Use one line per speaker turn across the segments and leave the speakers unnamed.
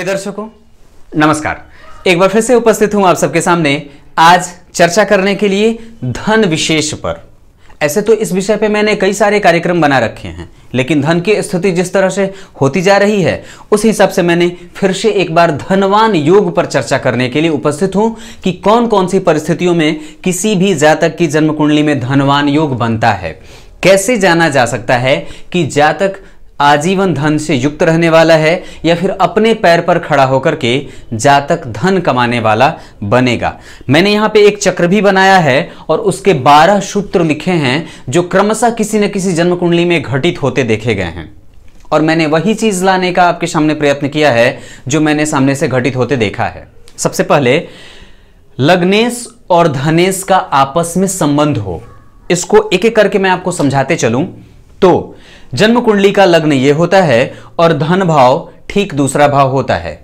प्रिय दर्शकों नमस्कार एक बार फिर से उपस्थित हूं आप सबके सामने आज चर्चा करने के लिए धन विशेष पर ऐसे तो इस विषय पे मैंने कई सारे कार्यक्रम बना रखे हैं लेकिन धन की स्थिति जिस तरह से होती जा रही है उस हिसाब से मैंने फिर से एक बार धनवान योग पर चर्चा करने के लिए उपस्थित हूं कि कौन कौन सी परिस्थितियों में किसी भी जातक की जन्म कुंडली में धनवान योग बनता है कैसे जाना जा सकता है कि जातक आजीवन धन से युक्त रहने वाला है या फिर अपने पैर पर खड़ा होकर के जातक धन कमाने वाला बनेगा मैंने यहाँ पे एक चक्र भी बनाया है और उसके बारह सूत्र लिखे हैं जो क्रमशः किसी न किसी जन्म कुंडली में घटित होते देखे गए हैं और मैंने वही चीज लाने का आपके सामने प्रयत्न किया है जो मैंने सामने से घटित होते देखा है सबसे पहले लग्नेश और धनेश का आपस में संबंध हो इसको एक एक करके मैं आपको समझाते चलूं तो जन्म कुंडली का लग्न ये होता है और धन भाव ठीक दूसरा भाव होता है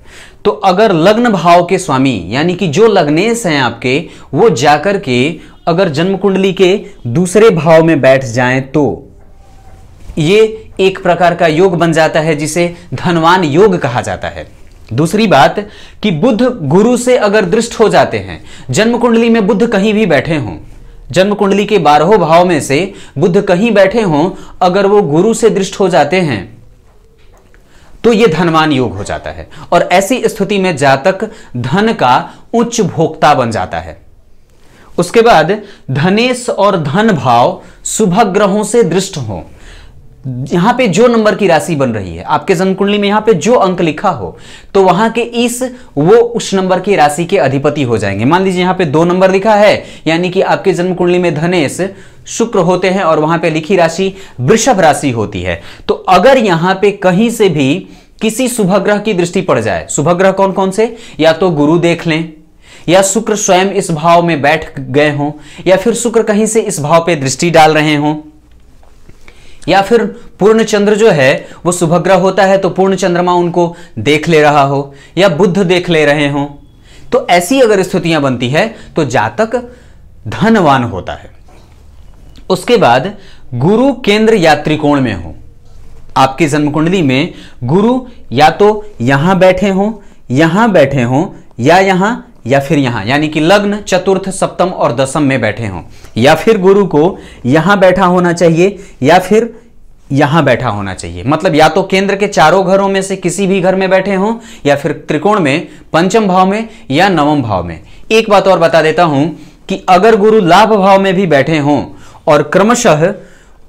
तो अगर लग्न भाव के स्वामी यानी कि जो लग्नेश हैं आपके वो जाकर के अगर जन्म कुंडली के दूसरे भाव में बैठ जाएं तो ये एक प्रकार का योग बन जाता है जिसे धनवान योग कहा जाता है दूसरी बात कि बुद्ध गुरु से अगर दृष्ट हो जाते हैं जन्म कुंडली में बुद्ध कहीं भी बैठे हों जन्म कुंडली के बारहों भाव में से बुद्ध कहीं बैठे हों अगर वो गुरु से दृष्ट हो जाते हैं तो ये धनवान योग हो जाता है और ऐसी स्थिति में जातक धन का उच्च भोक्ता बन जाता है उसके बाद धनेश और धन भाव शुभ ग्रहों से दृष्ट हों यहां पे जो नंबर की राशि बन रही है आपके जन्म कुंडली में यहां पे जो अंक लिखा हो तो वहां के इस वो उस नंबर की राशि के अधिपति हो जाएंगे मान लीजिए यहां पे दो नंबर लिखा है यानी कि आपके जन्म कुंडली में धनेश शुक्र होते हैं और वहां पे लिखी राशि वृषभ राशि होती है तो अगर यहां पे कहीं से भी किसी शुभ ग्रह की दृष्टि पड़ जाए शुभ ग्रह कौन कौन से या तो गुरु देख लें या शुक्र स्वयं इस भाव में बैठ गए हों या फिर शुक्र कहीं से इस भाव पे दृष्टि डाल रहे हों या फिर पूर्ण चंद्र जो है वो सुभग्रह होता है तो पूर्ण चंद्रमा उनको देख ले रहा हो या बुद्ध देख ले रहे हो तो ऐसी अगर स्थितियां बनती है तो जातक धनवान होता है उसके बाद गुरु केंद्र या त्रिकोण में हो आपकी जन्म कुंडली में गुरु या तो यहां बैठे हों यहां बैठे हों या यहां या फिर यहां यानी कि लग्न चतुर्थ सप्तम और दसम में बैठे हों या फिर गुरु को यहां बैठा होना चाहिए या फिर यहां बैठा होना चाहिए मतलब या तो केंद्र के चारों घरों में से किसी भी घर में बैठे हों या फिर त्रिकोण में पंचम भाव में या नवम भाव में एक बात और बता देता हूं कि अगर गुरु लाभ भाव में भी बैठे हों और क्रमशः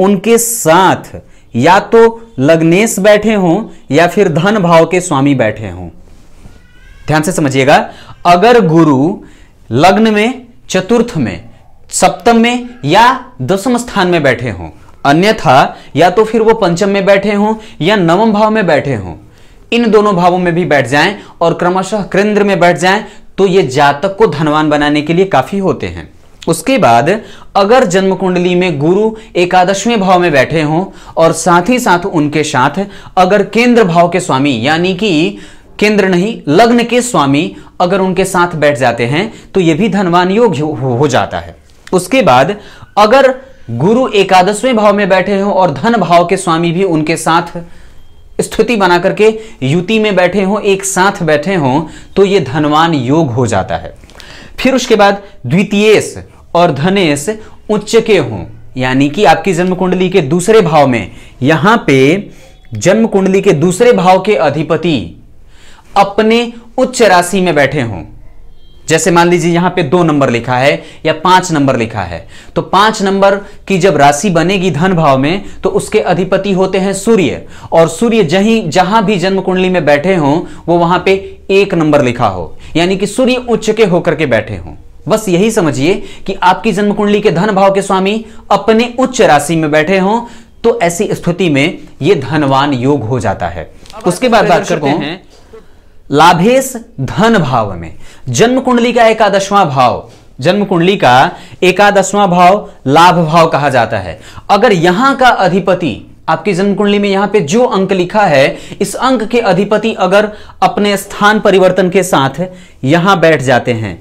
उनके साथ या तो लग्नेश बैठे हों या फिर धन भाव के स्वामी बैठे हों ध्यान से समझिएगा अगर गुरु लग्न में चतुर्थ में सप्तम में या दसम स्थान में बैठे हों अन्यथा या तो फिर वो पंचम में बैठे हों या नवम भाव में बैठे हों इन दोनों भावों में भी बैठ जाएं और क्रमशः केंद्र में बैठ जाएं तो ये जातक को धनवान बनाने के लिए काफी होते हैं उसके बाद अगर जन्म कुंडली में गुरु एकादशवें भाव में बैठे हों और साथ ही साथ उनके साथ अगर केंद्र भाव के स्वामी यानी कि केंद्र नहीं लग्न के स्वामी अगर उनके साथ बैठ जाते हैं तो यह भी धनवान योग हो जाता है उसके बाद अगर गुरु एकादशवें भाव में बैठे हो और धन भाव के स्वामी भी उनके साथ स्थिति बना करके युति में बैठे हों एक साथ बैठे हों तो ये धनवान योग हो जाता है फिर उसके बाद द्वितीयेश और धनेश उच्च के हों यानी कि आपकी जन्म कुंडली के दूसरे भाव में यहां पे जन्म कुंडली के दूसरे भाव के अधिपति अपने उच्च राशि में बैठे हों जैसे मान लीजिए यहां पे दो नंबर लिखा है या पांच नंबर लिखा है तो पांच नंबर की जब राशि बनेगी धन भाव में तो उसके अधिपति होते हैं सूर्य और सूर्य जही जहां भी जन्म कुंडली में बैठे हों वो वहां पे एक नंबर लिखा हो यानी कि सूर्य उच्च के होकर के बैठे हों बस यही समझिए कि आपकी जन्म कुंडली के धन भाव के स्वामी अपने उच्च राशि में बैठे हों तो ऐसी स्थिति में यह धनवान योग हो जाता है उसके बाद बात करते हैं लाभेश धन भाव में जन्म कुंडली का एकादशवा भाव जन्म कुंडली का एकादशवा भाव लाभ भाव कहा जाता है अगर यहां का अधिपति आपकी जन्म कुंडली में यहां पे जो अंक लिखा है इस अंक के अधिपति अगर अपने स्थान परिवर्तन के साथ यहां बैठ जाते हैं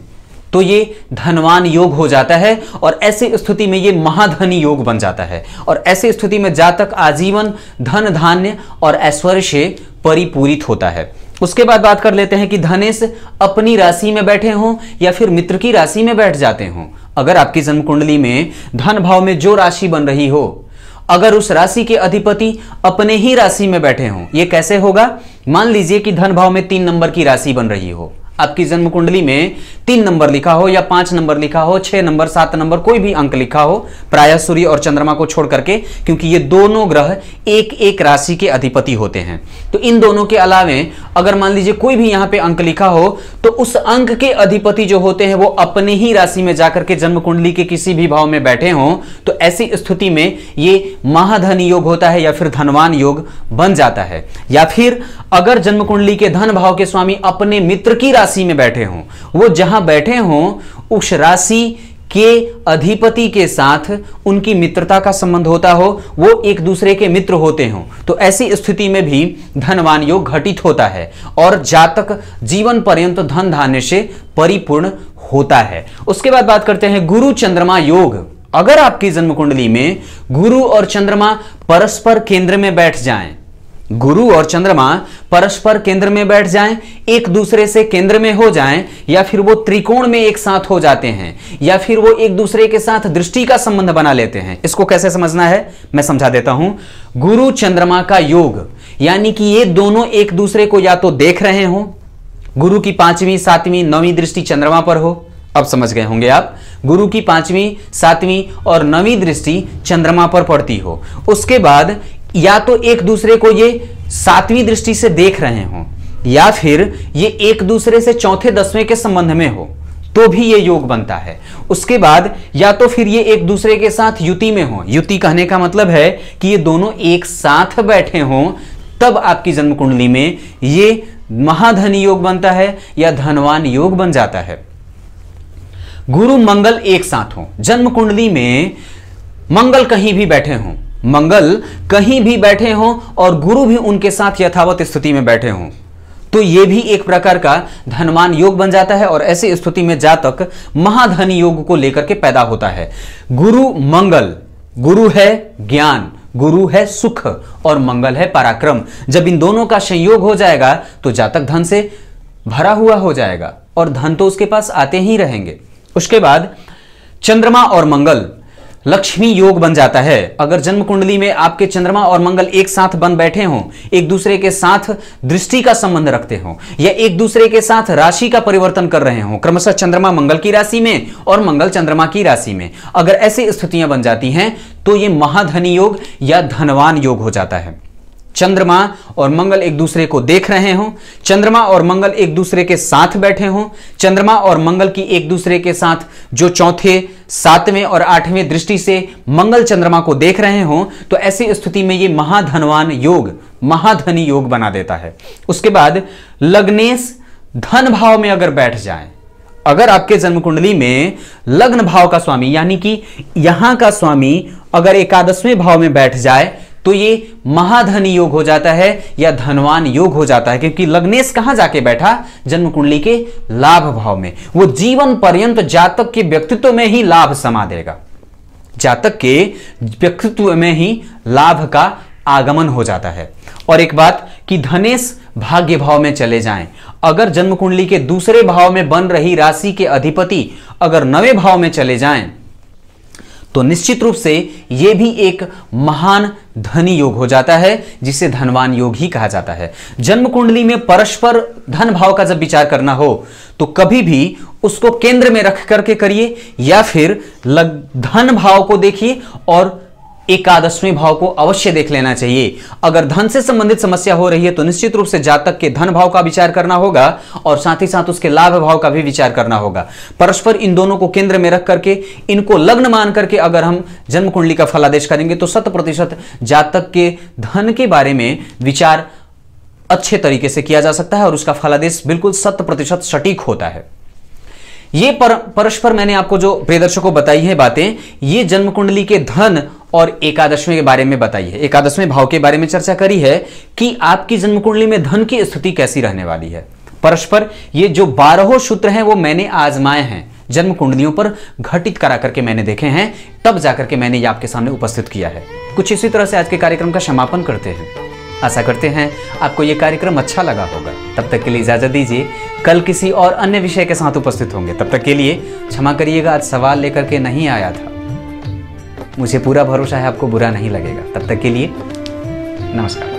तो ये धनवान योग हो जाता है और ऐसी स्थिति में ये महाधनी योग बन जाता है और ऐसी स्थिति में जातक आजीवन धन धान्य और ऐश्वर्य से परिपूरित होता है उसके बाद बात कर लेते हैं कि धनेश अपनी राशि में बैठे हों या फिर मित्र की राशि में बैठ जाते हों अगर आपकी जन्म कुंडली में धन भाव में जो राशि बन रही हो अगर उस राशि के अधिपति अपने ही राशि में बैठे हों ये कैसे होगा मान लीजिए कि धन भाव में तीन नंबर की राशि बन रही हो आपकी जन्म कुंडली में तीन नंबर लिखा हो या पांच नंबर लिखा हो छह नंबर सात नंबर कोई भी अंक लिखा हो प्राय सूर्य और चंद्रमा को छोड़ करके क्योंकि ये दोनों ग्रह एक एक राशि के अधिपति होते हैं तो इन दोनों के अलावे अगर मान लीजिए कोई भी यहां पे अंक लिखा हो तो उस अंक के अधिपति जो होते हैं वो अपने ही राशि में जाकर के जन्म कुंडली के किसी भी भाव में बैठे हों तो ऐसी स्थिति में ये महाधन योग होता है या फिर धनवान योग बन जाता है या फिर अगर जन्म कुंडली के धन भाव के स्वामी अपने मित्र की राशि राशि में बैठे हों वो जहां बैठे हों उस राशि के अधिपति के साथ उनकी मित्रता का संबंध होता हो वो एक दूसरे के मित्र होते हों तो ऐसी स्थिति में भी धनवान योग घटित होता है और जातक जीवन पर्यंत धन धान्य से परिपूर्ण होता है उसके बाद बात करते हैं गुरु चंद्रमा योग अगर आपकी जन्म कुंडली में गुरु और चंद्रमा परस्पर केंद्र में बैठ जाएं गुरु और चंद्रमा परस्पर केंद्र में बैठ जाएं, एक दूसरे से केंद्र में हो जाएं, या फिर वो त्रिकोण में एक साथ हो जाते हैं या फिर वो एक दूसरे के साथ दृष्टि का संबंध बना लेते हैं इसको कैसे समझना है मैं समझा देता हूं गुरु चंद्रमा का योग यानी कि ये दोनों एक दूसरे को या तो देख रहे हो गुरु की पांचवी सातवीं नौवीं दृष्टि चंद्रमा पर हो अब समझ गए होंगे आप गुरु की पांचवी सातवीं और नवी दृष्टि चंद्रमा पर पड़ती हो उसके बाद या तो एक दूसरे को ये सातवीं दृष्टि से देख रहे हो या फिर ये एक दूसरे से चौथे दसवें के संबंध में हो तो भी ये योग बनता है उसके बाद या तो फिर ये एक दूसरे के साथ युति में हो युति कहने का मतलब है कि ये दोनों एक साथ बैठे हो तब आपकी जन्म कुंडली में ये महाधनी योग बनता है या धनवान योग बन जाता है गुरु मंगल एक साथ हो जन्म कुंडली में मंगल कहीं भी बैठे हों मंगल कहीं भी बैठे हों और गुरु भी उनके साथ यथावत स्थिति में बैठे हों तो यह भी एक प्रकार का धनमान योग बन जाता है और ऐसी स्थिति में जातक महाधन योग को लेकर के पैदा होता है गुरु मंगल गुरु है ज्ञान गुरु है सुख और मंगल है पराक्रम जब इन दोनों का संयोग हो जाएगा तो जातक धन से भरा हुआ हो जाएगा और धन तो उसके पास आते ही रहेंगे उसके बाद चंद्रमा और मंगल लक्ष्मी योग बन जाता है अगर जन्म कुंडली में आपके चंद्रमा और मंगल एक साथ बन बैठे हों एक दूसरे के साथ दृष्टि का संबंध रखते हों या एक दूसरे के साथ राशि का परिवर्तन कर रहे हों क्रमशः चंद्रमा मंगल की राशि में और मंगल चंद्रमा की राशि में अगर ऐसी स्थितियां बन जाती हैं तो ये महाधनी योग या धनवान योग हो जाता है चंद्रमा और मंगल एक दूसरे को देख रहे हों चंद्रमा और मंगल एक दूसरे के साथ बैठे हों चंद्रमा और मंगल की एक दूसरे के साथ जो चौथे सातवें और आठवें दृष्टि से मंगल चंद्रमा को देख रहे हों तो ऐसी स्थिति में ये महाधनवान योग महाधनी योग बना देता है उसके बाद लग्नेश धन भाव में अगर बैठ जाए अगर आपके जन्म कुंडली में लग्न भाव का स्वामी यानी कि यहां का स्वामी अगर एकादशवें भाव में बैठ जाए तो ये महाधनी योग हो जाता है या धनवान योग हो जाता है क्योंकि लग्नेश कहां जाके बैठा जन्म कुंडली के लाभ भाव में वो जीवन पर्यंत जातक के व्यक्तित्व में ही लाभ समा देगा जातक के व्यक्तित्व में ही लाभ का आगमन हो जाता है और एक बात कि धनेश भाग्य भाव में चले जाएं अगर जन्म कुंडली के दूसरे भाव में बन रही राशि के अधिपति अगर नवे भाव में चले जाएं तो निश्चित रूप से यह भी एक महान धनी योग हो जाता है जिसे धनवान योग ही कहा जाता है जन्म कुंडली में परस्पर धन भाव का जब विचार करना हो तो कभी भी उसको केंद्र में रख करके करिए या फिर लग धन भाव को देखिए और एकादशवी भाव को अवश्य देख लेना चाहिए अगर धन से संबंधित समस्या हो रही है तो निश्चित रूप से जातक के धन भाव का विचार करना होगा और साथ ही साथ उसके लाभ भाव का भी विचार करना होगा परस्पर इन दोनों को केंद्र में रख करके इनको लग्न मान करके अगर हम जन्म कुंडली का फलादेश करेंगे तो शत प्रतिशत जातक के धन के बारे में विचार अच्छे तरीके से किया जा सकता है और उसका फलादेश बिल्कुल शत प्रतिशत सटीक होता है ये पर, परस्पर मैंने आपको जो प्रिय को बताई है बातें ये जन्म कुंडली के धन और एकादशवें के बारे में बताई है एकादशवें भाव के बारे में चर्चा करी है कि आपकी जन्म कुंडली में धन की स्थिति कैसी रहने वाली है परस्पर ये जो बारहों सूत्र हैं वो मैंने आजमाए हैं जन्म कुंडलियों पर घटित करा करके मैंने देखे हैं तब जाकर के मैंने ये आपके सामने उपस्थित किया है कुछ इसी तरह से आज के कार्यक्रम का समापन करते हैं आशा करते हैं आपको ये कार्यक्रम अच्छा लगा होगा तब तक के लिए इजाज़त दीजिए कल किसी और अन्य विषय के साथ उपस्थित होंगे तब तक के लिए क्षमा करिएगा आज सवाल लेकर के नहीं आया था मुझे पूरा भरोसा है आपको बुरा नहीं लगेगा तब तक के लिए नमस्कार